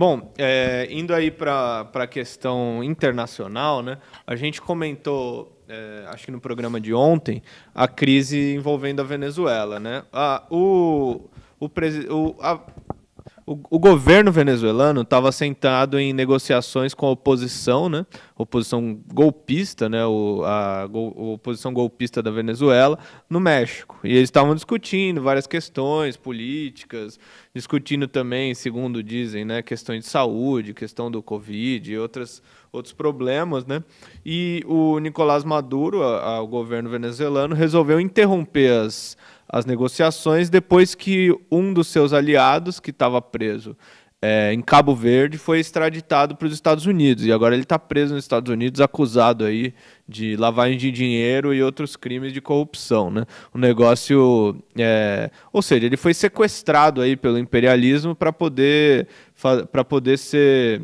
Bom, é, indo aí para a questão internacional, né? A gente comentou é, acho que no programa de ontem, a crise envolvendo a Venezuela. Né? Ah, o, o, o, a o, governo venezuelano estava sentado em negociações com a oposição, né? Oposição golpista, né? O, a, a oposição golpista da Venezuela no México. E eles estavam discutindo várias questões políticas, discutindo também, segundo dizem, né? Questões de saúde, questão do Covid e outras outros problemas, né? E o Nicolás Maduro, a, a, o governo venezuelano, resolveu interromper as as negociações depois que um dos seus aliados, que estava preso é, em Cabo Verde, foi extraditado para os Estados Unidos. E agora ele está preso nos Estados Unidos, acusado aí de lavagem de dinheiro e outros crimes de corrupção. Né? O negócio. É, ou seja, ele foi sequestrado aí pelo imperialismo para poder, para poder ser.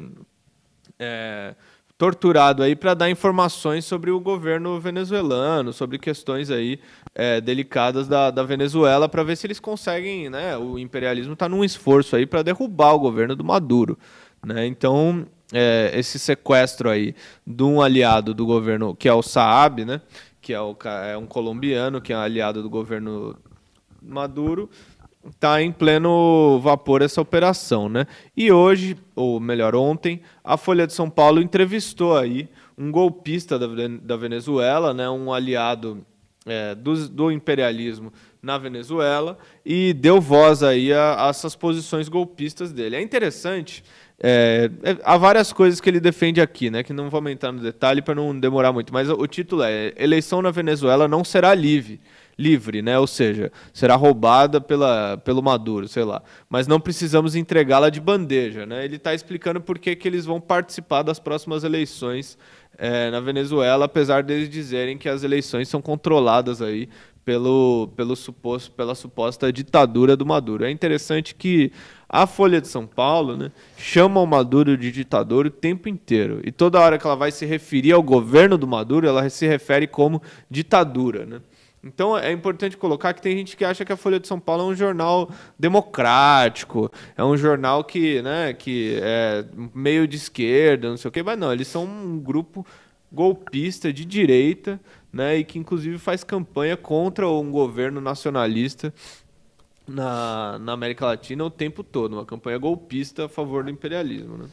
É, torturado aí para dar informações sobre o governo venezuelano, sobre questões aí é, delicadas da, da Venezuela, para ver se eles conseguem, né? O imperialismo está num esforço aí para derrubar o governo do Maduro, né? Então é, esse sequestro aí de um aliado do governo que é o Saab, né? Que é, o, é um colombiano que é um aliado do governo Maduro, está em pleno vapor essa operação, né? E hoje, ou melhor, ontem, a Folha de São Paulo entrevistou aí um golpista da, da Venezuela, né? Um aliado é, do, do imperialismo na Venezuela e deu voz aí a, a essas posições golpistas dele. É interessante. É, é há várias coisas que ele defende aqui, né? Que não vou aumentar no detalhe para não demorar muito. Mas o título é: eleição na Venezuela não será livre, livre, né? Ou seja, será roubada pela, pelo Maduro, sei lá. Mas não precisamos entregá-la de bandeja, né? Ele está explicando por que, que eles vão participar das próximas eleições é, na Venezuela, apesar deles dizerem que as eleições são controladas aí pelo, pelo suposto, pela suposta ditadura do Maduro. É interessante que a Folha de São Paulo né, chama o Maduro de ditador o tempo inteiro. E toda hora que ela vai se referir ao governo do Maduro, ela se refere como ditadura. Né? Então é importante colocar que tem gente que acha que a Folha de São Paulo é um jornal democrático, é um jornal que, né, que é meio de esquerda, não sei o quê, mas não, eles são um grupo golpista de direita, né, e que inclusive faz campanha contra um governo nacionalista na, na América Latina o tempo todo, uma campanha golpista a favor do imperialismo. Né?